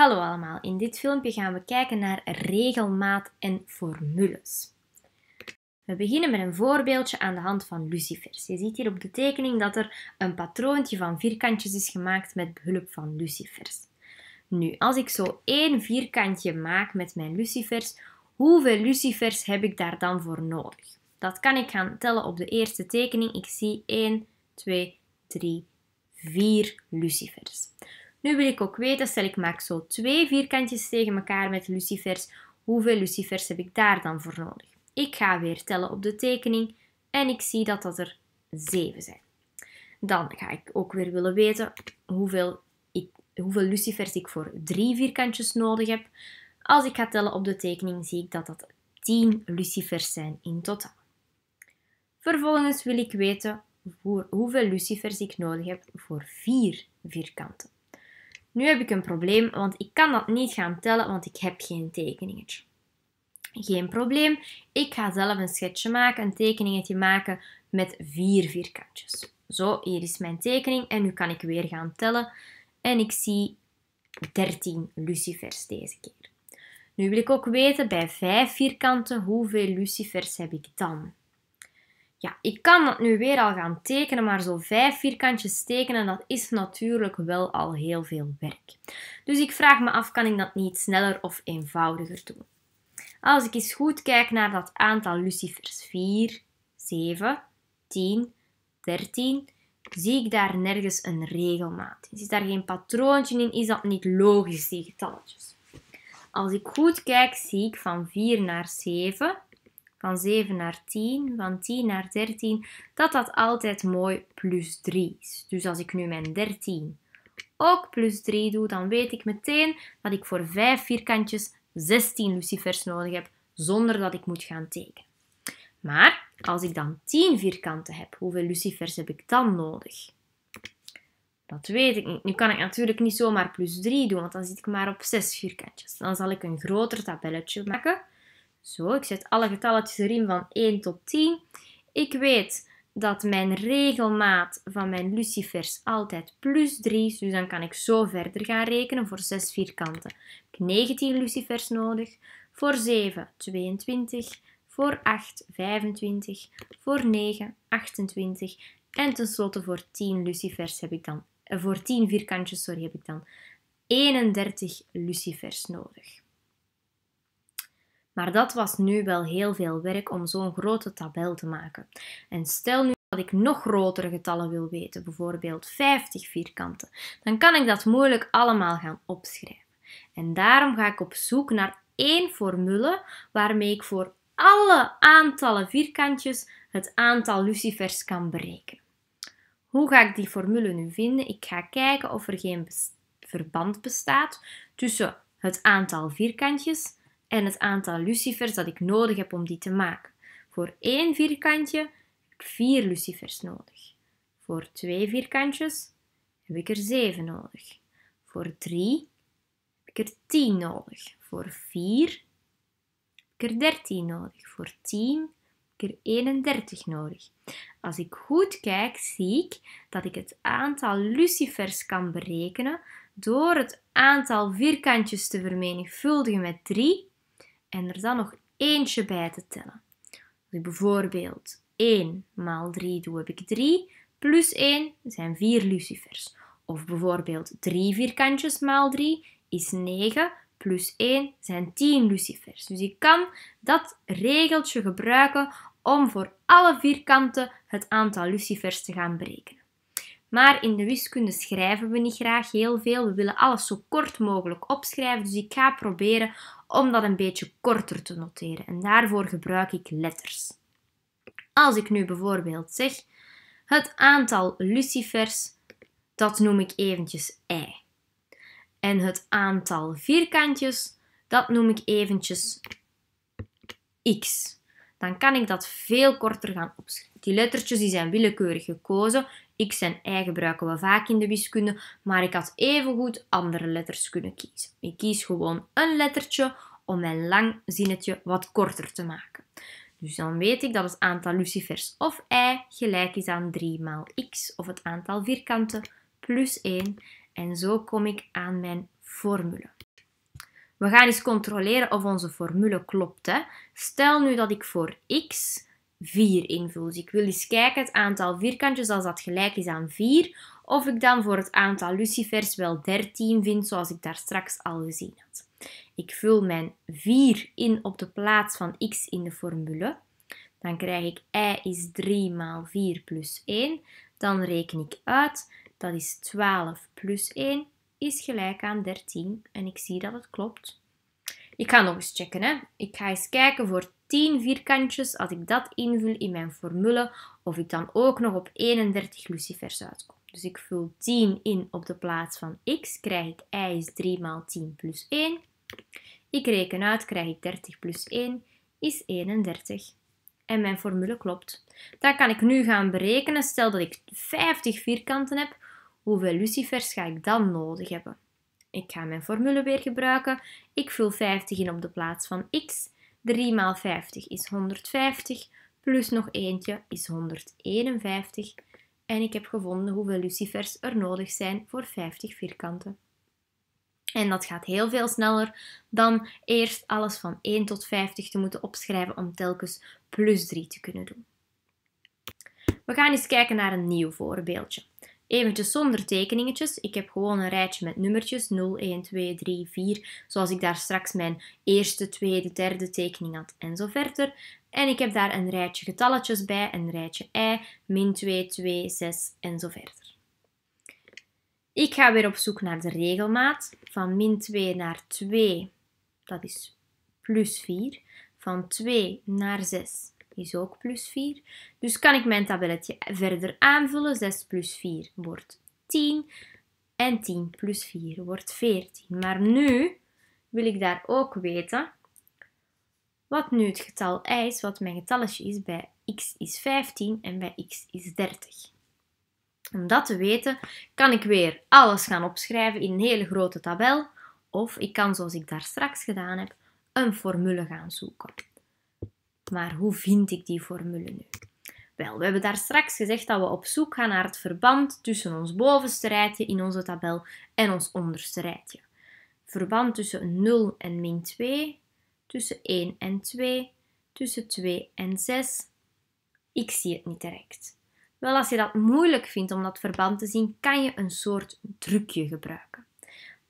Hallo allemaal, in dit filmpje gaan we kijken naar regelmaat en formules. We beginnen met een voorbeeldje aan de hand van lucifers. Je ziet hier op de tekening dat er een patroontje van vierkantjes is gemaakt met behulp van lucifers. Nu, als ik zo één vierkantje maak met mijn lucifers, hoeveel lucifers heb ik daar dan voor nodig? Dat kan ik gaan tellen op de eerste tekening. Ik zie 1, 2, 3, 4 lucifers. Nu wil ik ook weten, stel ik maak zo twee vierkantjes tegen elkaar met lucifers, hoeveel lucifers heb ik daar dan voor nodig? Ik ga weer tellen op de tekening en ik zie dat dat er 7 zijn. Dan ga ik ook weer willen weten hoeveel, ik, hoeveel lucifers ik voor drie vierkantjes nodig heb. Als ik ga tellen op de tekening zie ik dat dat 10 lucifers zijn in totaal. Vervolgens wil ik weten hoeveel lucifers ik nodig heb voor vier vierkanten. Nu heb ik een probleem, want ik kan dat niet gaan tellen, want ik heb geen tekeningetje. Geen probleem, ik ga zelf een schetsje maken, een tekeningetje maken met vier vierkantjes. Zo, hier is mijn tekening en nu kan ik weer gaan tellen. En ik zie 13 lucifers deze keer. Nu wil ik ook weten bij vijf vierkanten hoeveel lucifers heb ik dan? Ja, ik kan dat nu weer al gaan tekenen, maar zo vijf vierkantjes tekenen, dat is natuurlijk wel al heel veel werk. Dus ik vraag me af, kan ik dat niet sneller of eenvoudiger doen? Als ik eens goed kijk naar dat aantal lucifers 4, 7, 10, 13, zie ik daar nergens een regelmaat in. Zit daar geen patroontje in? Is dat niet logisch, die getalletjes? Als ik goed kijk, zie ik van 4 naar 7, van 7 naar 10, van 10 naar 13, dat dat altijd mooi plus 3 is. Dus als ik nu mijn 13 ook plus 3 doe, dan weet ik meteen dat ik voor 5 vierkantjes 16 lucifers nodig heb, zonder dat ik moet gaan tekenen. Maar als ik dan 10 vierkanten heb, hoeveel lucifers heb ik dan nodig? Dat weet ik niet. Nu kan ik natuurlijk niet zomaar plus 3 doen, want dan zit ik maar op 6 vierkantjes. Dan zal ik een groter tabelletje maken zo, ik zet alle getalletjes erin van 1 tot 10. Ik weet dat mijn regelmaat van mijn lucifers altijd plus 3 is. Dus dan kan ik zo verder gaan rekenen voor 6 vierkanten. Heb ik 19 lucifers nodig. Voor 7, 22. Voor 8, 25. Voor 9, 28. En tenslotte voor 10 lucifers heb ik dan, eh, voor 10 vierkantjes, sorry, heb ik dan 31 lucifers nodig. Maar dat was nu wel heel veel werk om zo'n grote tabel te maken. En stel nu dat ik nog grotere getallen wil weten, bijvoorbeeld 50 vierkanten, dan kan ik dat moeilijk allemaal gaan opschrijven. En daarom ga ik op zoek naar één formule waarmee ik voor alle aantallen vierkantjes het aantal lucifers kan berekenen. Hoe ga ik die formule nu vinden? Ik ga kijken of er geen verband bestaat tussen het aantal vierkantjes en het aantal lucifers dat ik nodig heb om die te maken. Voor één vierkantje heb ik vier lucifers nodig. Voor twee vierkantjes heb ik er zeven nodig. Voor drie heb ik er tien nodig. Voor vier heb ik er dertien nodig. Voor tien heb ik er 31 nodig. Als ik goed kijk, zie ik dat ik het aantal lucifers kan berekenen door het aantal vierkantjes te vermenigvuldigen met 3 en er dan nog eentje bij te tellen. Dus bijvoorbeeld 1 maal 3 doe, heb ik 3, plus 1 zijn 4 lucifers. Of bijvoorbeeld 3 vierkantjes maal 3 is 9, plus 1 zijn 10 lucifers. Dus ik kan dat regeltje gebruiken om voor alle vierkanten het aantal lucifers te gaan berekenen. Maar in de wiskunde schrijven we niet graag heel veel. We willen alles zo kort mogelijk opschrijven. Dus ik ga proberen om dat een beetje korter te noteren. En daarvoor gebruik ik letters. Als ik nu bijvoorbeeld zeg het aantal lucifers, dat noem ik eventjes i. En het aantal vierkantjes, dat noem ik eventjes x. Dan kan ik dat veel korter gaan opschrijven. Die lettertjes die zijn willekeurig gekozen x en y gebruiken we vaak in de wiskunde, maar ik had evengoed andere letters kunnen kiezen. Ik kies gewoon een lettertje om mijn lang zinnetje wat korter te maken. Dus dan weet ik dat het aantal lucifers of y gelijk is aan 3 maal x of het aantal vierkanten plus 1. En zo kom ik aan mijn formule. We gaan eens controleren of onze formule klopt. Hè. Stel nu dat ik voor x 4 invul. Dus ik wil eens kijken het aantal vierkantjes als dat gelijk is aan 4. Of ik dan voor het aantal lucifers wel 13 vind, zoals ik daar straks al gezien had. Ik vul mijn 4 in op de plaats van x in de formule. Dan krijg ik y is 3 maal 4 plus 1. Dan reken ik uit, dat is 12 plus 1 is gelijk aan 13. En ik zie dat het klopt. Ik ga nog eens checken. Hè. Ik ga eens kijken voor 10 vierkantjes, als ik dat invul in mijn formule, of ik dan ook nog op 31 lucifers uitkom. Dus ik vul 10 in op de plaats van x, krijg ik y is 3 maal 10 plus 1. Ik reken uit, krijg ik 30 plus 1 is 31. En mijn formule klopt. Dan kan ik nu gaan berekenen. Stel dat ik 50 vierkanten heb, hoeveel lucifers ga ik dan nodig hebben? Ik ga mijn formule weer gebruiken. Ik vul 50 in op de plaats van x. 3 maal 50 is 150, plus nog eentje is 151. En ik heb gevonden hoeveel lucifers er nodig zijn voor 50 vierkanten. En dat gaat heel veel sneller dan eerst alles van 1 tot 50 te moeten opschrijven om telkens plus 3 te kunnen doen. We gaan eens kijken naar een nieuw voorbeeldje. Eventjes zonder tekeningetjes. Ik heb gewoon een rijtje met nummertjes. 0, 1, 2, 3, 4. Zoals ik daar straks mijn eerste, tweede, derde tekening had en zo verder. En ik heb daar een rijtje getalletjes bij. Een rijtje i, min 2, 2, 6 en zo verder. Ik ga weer op zoek naar de regelmaat. Van min 2 naar 2, dat is plus 4. Van 2 naar 6, is ook plus 4. Dus kan ik mijn tabelletje verder aanvullen. 6 plus 4 wordt 10. En 10 plus 4 wordt 14. Maar nu wil ik daar ook weten wat nu het getal i is, wat mijn getalletje is. Bij x is 15 en bij x is 30. Om dat te weten kan ik weer alles gaan opschrijven in een hele grote tabel. Of ik kan, zoals ik daar straks gedaan heb, een formule gaan zoeken maar hoe vind ik die formule nu? Wel, we hebben daar straks gezegd dat we op zoek gaan naar het verband tussen ons bovenste rijtje in onze tabel en ons onderste rijtje. Verband tussen 0 en min 2, tussen 1 en 2, tussen 2 en 6. Ik zie het niet direct. Wel, als je dat moeilijk vindt om dat verband te zien, kan je een soort trucje gebruiken.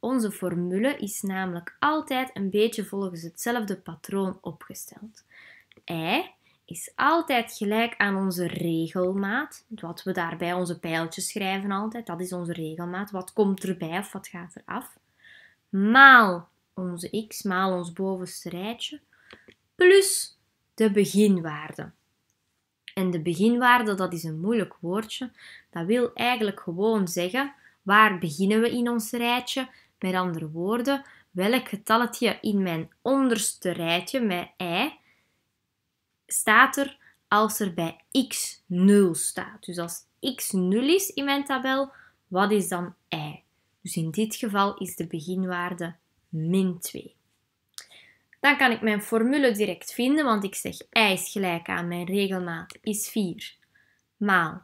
Onze formule is namelijk altijd een beetje volgens hetzelfde patroon opgesteld y is altijd gelijk aan onze regelmaat. Wat we daarbij onze pijltjes schrijven altijd, dat is onze regelmaat. Wat komt erbij of wat gaat eraf? Maal onze x, maal ons bovenste rijtje, plus de beginwaarde. En de beginwaarde, dat is een moeilijk woordje. Dat wil eigenlijk gewoon zeggen, waar beginnen we in ons rijtje? Met andere woorden, welk getalletje in mijn onderste rijtje, mijn y, staat er als er bij x 0 staat. Dus als x 0 is in mijn tabel, wat is dan y? Dus in dit geval is de beginwaarde min 2. Dan kan ik mijn formule direct vinden, want ik zeg y is gelijk aan mijn regelmaat is 4 maal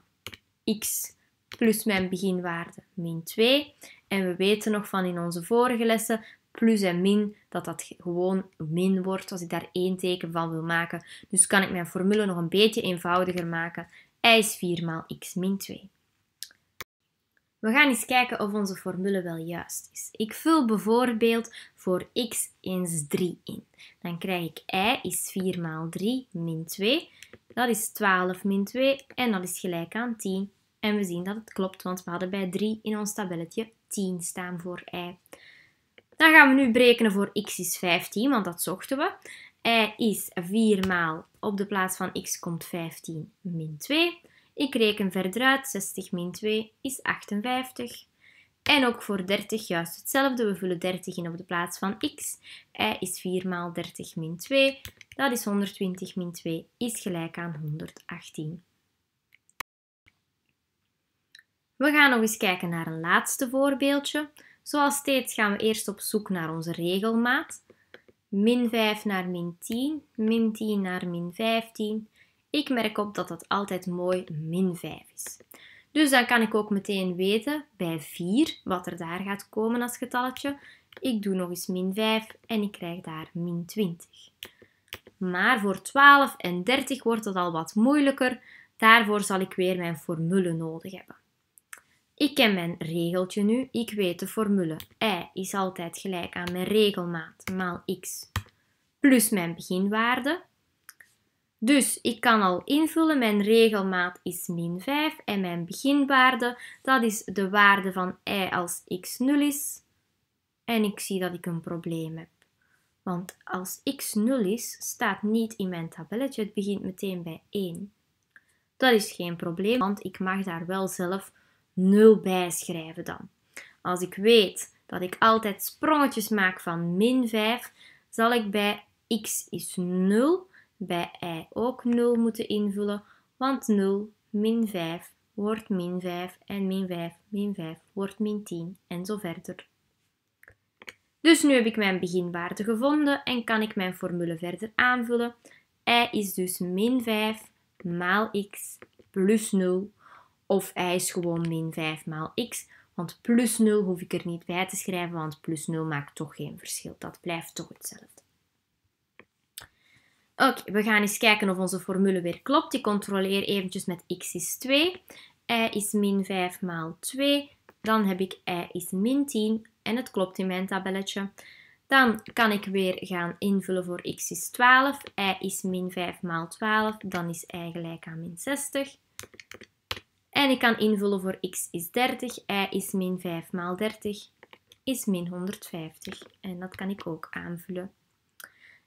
x plus mijn beginwaarde min 2. En we weten nog van in onze vorige lessen plus en min, dat dat gewoon min wordt als ik daar één teken van wil maken. Dus kan ik mijn formule nog een beetje eenvoudiger maken. I is 4 x min 2. We gaan eens kijken of onze formule wel juist is. Ik vul bijvoorbeeld voor x eens 3 in. Dan krijg ik i is 4 maal 3 min 2. Dat is 12 min 2 en dat is gelijk aan 10. En we zien dat het klopt, want we hadden bij 3 in ons tabelletje 10 staan voor i. Dan gaan we nu berekenen voor x is 15, want dat zochten we. y eh, is 4 maal op de plaats van x komt 15 min 2. Ik reken verder uit, 60 min 2 is 58. En ook voor 30 juist hetzelfde. We vullen 30 in op de plaats van x. y eh, is 4 maal 30 min 2. Dat is 120 min 2 is gelijk aan 118. We gaan nog eens kijken naar een laatste voorbeeldje. Zoals steeds gaan we eerst op zoek naar onze regelmaat. Min 5 naar min 10, min 10 naar min 15. Ik merk op dat dat altijd mooi min 5 is. Dus dan kan ik ook meteen weten bij 4 wat er daar gaat komen als getalletje. Ik doe nog eens min 5 en ik krijg daar min 20. Maar voor 12 en 30 wordt dat al wat moeilijker. Daarvoor zal ik weer mijn formule nodig hebben. Ik ken mijn regeltje nu, ik weet de formule. I is altijd gelijk aan mijn regelmaat maal x plus mijn beginwaarde. Dus ik kan al invullen, mijn regelmaat is min 5 en mijn beginwaarde, dat is de waarde van i als x 0 is. En ik zie dat ik een probleem heb. Want als x 0 is, staat niet in mijn tabelletje, het begint meteen bij 1. Dat is geen probleem, want ik mag daar wel zelf nul bijschrijven dan. Als ik weet dat ik altijd sprongetjes maak van min 5, zal ik bij x is 0, bij y ook 0 moeten invullen, want 0 min 5 wordt min 5 en min 5 min 5 wordt min 10 en zo verder. Dus nu heb ik mijn beginwaarde gevonden en kan ik mijn formule verder aanvullen. y is dus min 5 maal x plus 0 of is gewoon min 5 maal x. Want plus 0 hoef ik er niet bij te schrijven, want plus 0 maakt toch geen verschil. Dat blijft toch hetzelfde. Oké, we gaan eens kijken of onze formule weer klopt. Ik controleer eventjes met x is 2. y is min 5 maal 2. Dan heb ik y is min 10 en het klopt in mijn tabelletje. Dan kan ik weer gaan invullen voor x is 12. y is min 5 maal 12. Dan is y gelijk aan min 60. En ik kan invullen voor x is 30, y is min 5 maal 30 is min 150. En dat kan ik ook aanvullen.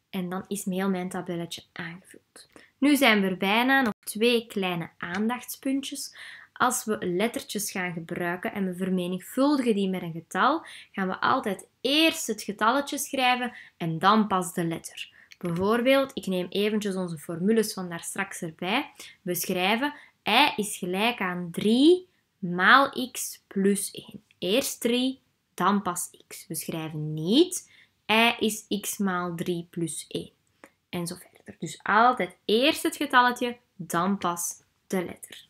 En dan is heel mijn tabelletje aangevuld. Nu zijn we bijna nog twee kleine aandachtspuntjes. Als we lettertjes gaan gebruiken en we vermenigvuldigen die met een getal, gaan we altijd eerst het getalletje schrijven en dan pas de letter. Bijvoorbeeld, ik neem eventjes onze formules van daar straks erbij. We schrijven i is gelijk aan 3 maal x plus 1. Eerst 3, dan pas x. We schrijven niet i is x maal 3 plus 1. En zo verder. Dus altijd eerst het getalletje, dan pas de letter.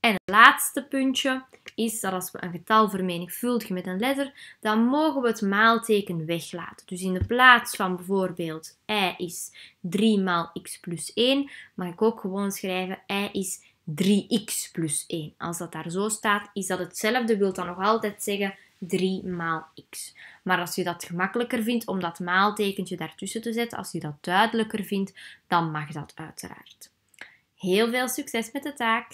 En het laatste puntje is dat als we een getal vermenigvuldigen met een letter, dan mogen we het maalteken weglaten. Dus in de plaats van bijvoorbeeld i is 3 maal x plus 1, mag ik ook gewoon schrijven i is 3x plus 1. Als dat daar zo staat, is dat hetzelfde. Wil dan nog altijd zeggen 3 maal x. Maar als je dat gemakkelijker vindt om dat maaltekentje daartussen te zetten, als je dat duidelijker vindt, dan mag dat uiteraard. Heel veel succes met de taak!